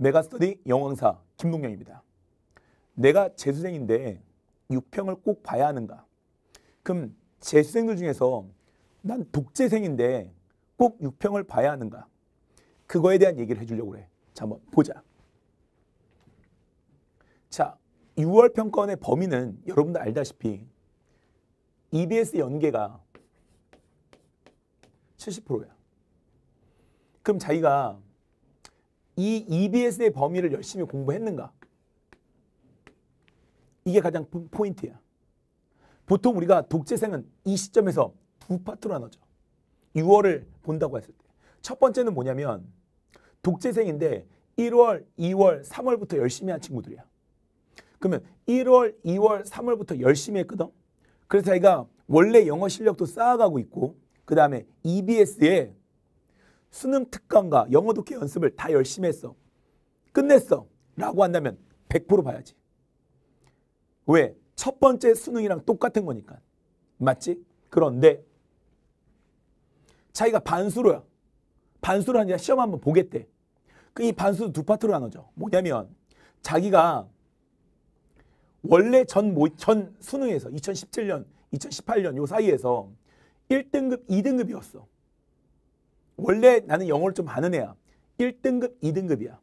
메가스터디 영왕사 김동경입니다 내가 재수생인데 6평을 꼭 봐야 하는가? 그럼 재수생들 중에서 난 독재생인데 꼭 6평을 봐야 하는가? 그거에 대한 얘기를 해주려고 그 자, 한번 보자. 자, 6월 평가원의 범위는 여러분들 알다시피 EBS 연계가 70%야. 그럼 자기가 이 EBS의 범위를 열심히 공부했는가? 이게 가장 포인트야. 보통 우리가 독재생은 이 시점에서 두 파트로 나눠져. 6월을 본다고 했을 때. 첫 번째는 뭐냐면 독재생인데 1월, 2월, 3월부터 열심히 한 친구들이야. 그러면 1월, 2월, 3월부터 열심히 했거든. 그래서 자기가 원래 영어 실력도 쌓아가고 있고 그 다음에 EBS에 수능 특강과 영어 독해 연습을 다 열심히 했어. 끝냈어. 라고 한다면 100% 봐야지. 왜? 첫 번째 수능이랑 똑같은 거니까. 맞지? 그런데 자기가 반수로야. 반수로 하니까 시험 한번 보겠대. 그 이 반수 두 파트로 나눠져. 뭐냐면 자기가 원래 전, 모, 전 수능에서 2017년, 2018년 요 사이에서 1등급, 2등급이었어. 원래 나는 영어를 좀 아는 애야. 1등급, 2등급이야.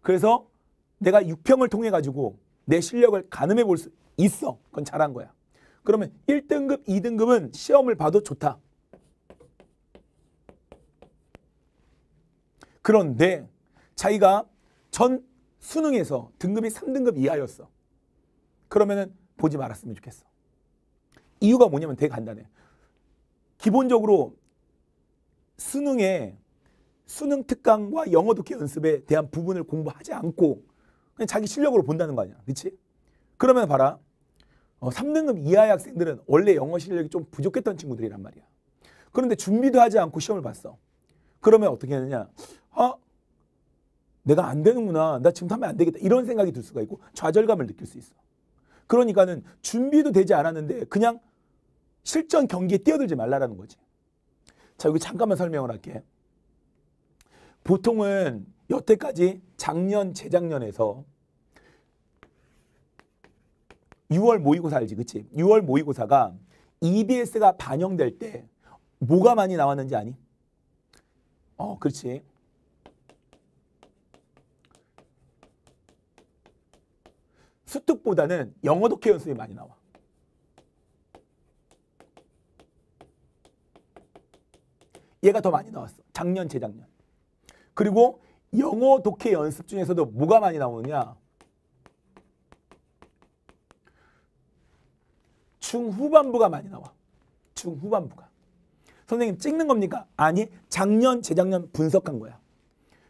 그래서 내가 6평을 통해 가지고 내 실력을 가늠해 볼 수 있어. 그건 잘한 거야. 그러면 1등급, 2등급은 시험을 봐도 좋다. 그런데 자기가 전 수능에서 등급이 3등급 이하였어. 그러면은 보지 말았으면 좋겠어. 이유가 뭐냐면 되게 간단해. 기본적으로 수능에 수능 특강과 영어 독해 연습에 대한 부분을 공부하지 않고 그냥 자기 실력으로 본다는 거 아니야. 그렇지? 그러면 봐라. 어, 3등급 이하의 학생들은 원래 영어 실력이 좀 부족했던 친구들이란 말이야. 그런데 준비도 하지 않고 시험을 봤어. 그러면 어떻게 하느냐. 아, 내가 안 되는구나. 나 지금 하면 안 되겠다. 이런 생각이 들 수가 있고 좌절감을 느낄 수 있어. 그러니까는 준비도 되지 않았는데 그냥 실전 경기에 뛰어들지 말라라는 거지. 자, 여기 잠깐만 설명을 할게. 보통은 여태까지 작년, 재작년에서 6월 모의고사 지 그치? 6월 모의고사가 EBS가 반영될 때 뭐가 많이 나왔는지 아니? 어, 그렇지. 수특보다는 영어 독해 연습이 많이 나와. 얘가 더 많이 나왔어. 작년, 재작년. 그리고 영어 독해 연습 중에서도 뭐가 많이 나오느냐? 중후반부가 많이 나와. 중후반부가. 선생님 찍는 겁니까? 아니, 작년, 재작년 분석한 거야.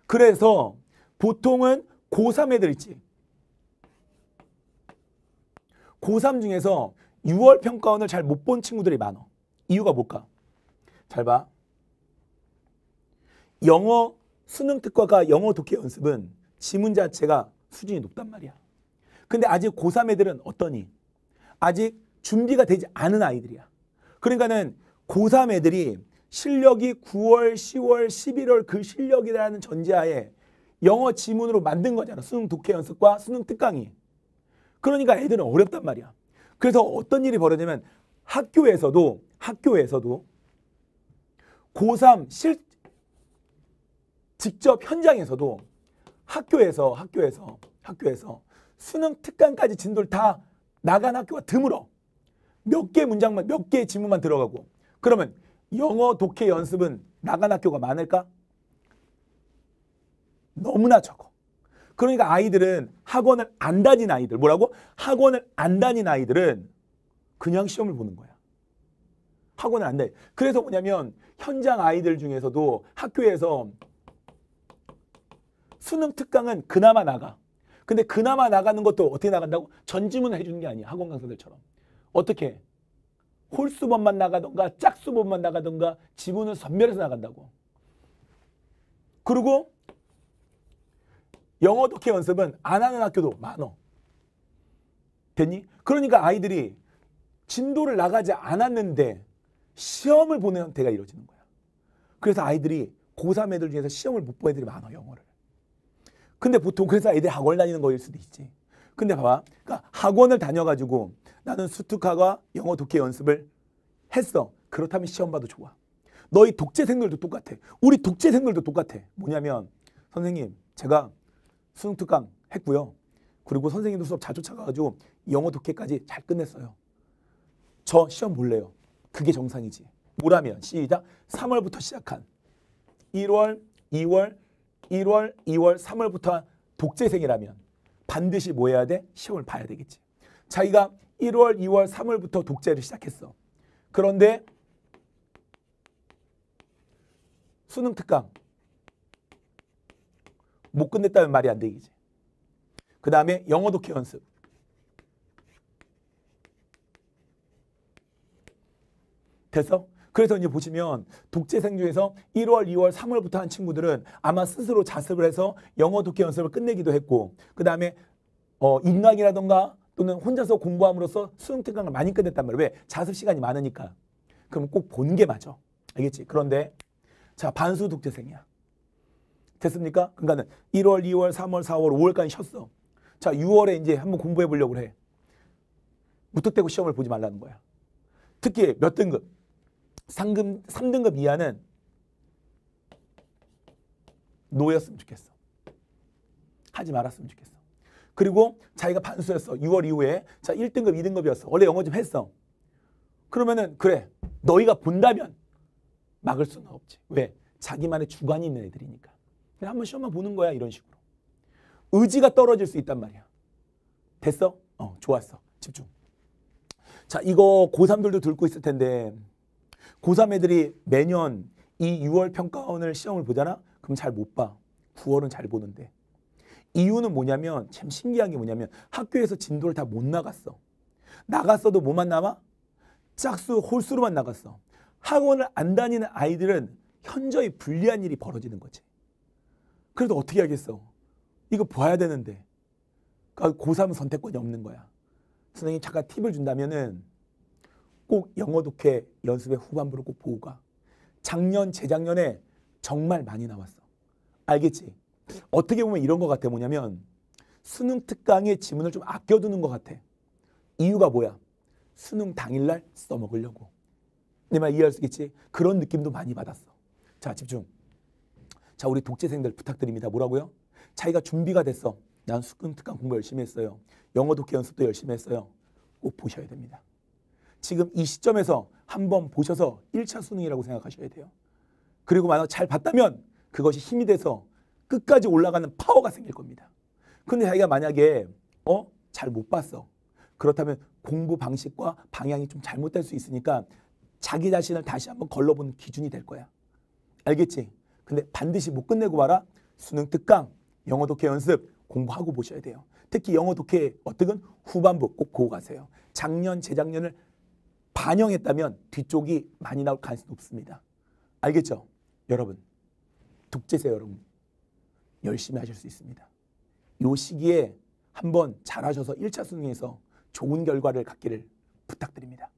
그래서 보통은 고3 애들 있지. 고3 중에서 6월 평가원을 잘 못 본 친구들이 많아 이유가 뭘까? 잘 봐. 영어 수능 특과가 영어 독해 연습은 지문 자체가 수준이 높단 말이야. 근데 아직 고3 애들은 어떠니? 아직 준비가 되지 않은 아이들이야. 그러니까는 고3 애들이 실력이 9월, 10월, 11월 그 실력이라는 전제하에 영어 지문으로 만든 거잖아. 수능 독해 연습과 수능 특강이. 그러니까 애들은 어렵단 말이야. 그래서 어떤 일이 벌어지면 학교에서도 학교에서도 고3 실, 직접 현장에서도 학교에서 학교에서 학교에서 수능 특강까지 진도를 다 나간 학교가 드물어. 몇 개 문장만 몇 개의 지문만 들어가고 그러면 영어 독해 연습은 나간 학교가 많을까? 너무나 적어. 그러니까 아이들은 학원을 안 다닌 아이들 뭐라고? 학원을 안 다닌 아이들은 그냥 시험을 보는 거야. 학원을 안다 그래서 뭐냐면 현장 아이들 중에서도 학교에서 수능 특강은 그나마 나가. 근데 그나마 나가는 것도 어떻게 나간다고? 전지문 해주는 게 아니야. 학원 강사들처럼. 어떻게? 홀수범만 나가던가 짝수범만 나가던가 지문은 선멸해서 나간다고. 그리고 영어 독해 연습은 안 하는 학교도 많어. 됐니? 그러니까 아이들이 진도를 나가지 않았는데 시험을 보는 형태가 이루어지는 거야. 그래서 아이들이 고3 애들 중에서 시험을 못본 애들이 많아 영어를. 근데 보통 그래서 애들이 학원 다니는 거일 수도 있지. 근데 봐봐. 그러니까 학원을 다녀가지고 나는 수특화가 영어 독해 연습을 했어. 그렇다면 시험 봐도 좋아. 너희 독재생들도 똑같아. 우리 독재생들도 똑같아. 뭐냐면 선생님 제가 수능 특강 했고요. 그리고 선생님도 수업 자주 찾아가지고 영어 독해까지 잘 끝냈어요. 저 시험 볼래요. 그게 정상이지. 뭐라면 시작 3월부터 시작한 1월, 2월, 1월, 2월, 3월부터 독재생이라면 반드시 뭐 해야 돼? 시험을 봐야 되겠지. 자기가 1월, 2월, 3월부터 독재를 시작했어. 그런데 수능 특강 못 끝냈다면 말이 안 되겠지. 그 다음에 영어 독해 연습. 됐어? 그래서 이제 보시면 독재생 중에서 1월, 2월, 3월부터 한 친구들은 아마 스스로 자습을 해서 영어 독해 연습을 끝내기도 했고 그 다음에 어, 인강이라던가 또는 혼자서 공부함으로써 수능 특강을 많이 끝냈단 말이에요. 왜? 자습 시간이 많으니까. 그럼 꼭 본 게 맞아. 알겠지? 그런데 자 반수 독재생이야. 됐습니까? 그러니까는 1월, 2월, 3월, 4월, 5월까지 쉬었어. 자 6월에 이제 한번 공부해 보려고 해. 무턱대고 시험을 보지 말라는 거야. 특히 몇 등급? 상금 3등급 이하는 노였으면 좋겠어. 하지 말았으면 좋겠어. 그리고 자기가 반수였어. 6월 이후에 자 1등급, 2등급이었어. 원래 영어 좀 했어. 그러면은 그래. 너희가 본다면 막을 수는 없지. 왜? 자기만의 주관이 있는 애들이니까. 그냥 한번 시험만 보는 거야. 이런 식으로. 의지가 떨어질 수 있단 말이야. 됐어? 어, 좋았어. 집중. 자, 이거 고3들도 듣고 있을 텐데 고3 애들이 매년 이 6월 평가원을 시험을 보잖아? 그럼 잘 못 봐. 9월은 잘 보는데. 이유는 뭐냐면 참 신기한 게 뭐냐면 학교에서 진도를 다 못 나갔어. 나갔어도 뭐만 남아? 짝수, 홀수로만 나갔어. 학원을 안 다니는 아이들은 현저히 불리한 일이 벌어지는 거지. 그래도 어떻게 하겠어? 이거 봐야 되는데. 그러니까 고3 은 선택권이 없는 거야. 선생님 잠깐 팁을 준다면은 꼭 영어 독해 연습의 후반부를 꼭 보고 가. 작년, 재작년에 정말 많이 나왔어. 알겠지? 어떻게 보면 이런 것 같아. 뭐냐면 수능 특강의 지문을 좀 아껴두는 것 같아. 이유가 뭐야? 수능 당일날 써먹으려고. 내말 네 이해할 수 있겠지? 그런 느낌도 많이 받았어. 자, 집중. 자, 우리 독재생들 부탁드립니다. 뭐라고요? 자기가 준비가 됐어. 난 수능 특강 공부 열심히 했어요. 영어 독해 연습도 열심히 했어요. 꼭 보셔야 됩니다. 지금 이 시점에서 한번 보셔서 1차 수능이라고 생각하셔야 돼요. 그리고 만약 잘 봤다면 그것이 힘이 돼서 끝까지 올라가는 파워가 생길 겁니다. 근데 자기가 만약에 어? 잘 못 봤어. 그렇다면 공부 방식과 방향이 좀 잘못될 수 있으니까 자기 자신을 다시 한번 걸러보는 기준이 될 거야. 알겠지? 근데 반드시 못 끝내고 와라. 수능 특강, 영어 독해 연습 공부하고 보셔야 돼요. 특히 영어 독해 어떻게 후반부 꼭 보고 가세요. 작년, 재작년을 반영했다면 뒤쪽이 많이 나올 가능성이 높습니다. 알겠죠? 여러분, 독재세 여러분, 열심히 하실 수 있습니다. 요 시기에 한번 잘하셔서 1차 수능에서 좋은 결과를 갖기를 부탁드립니다.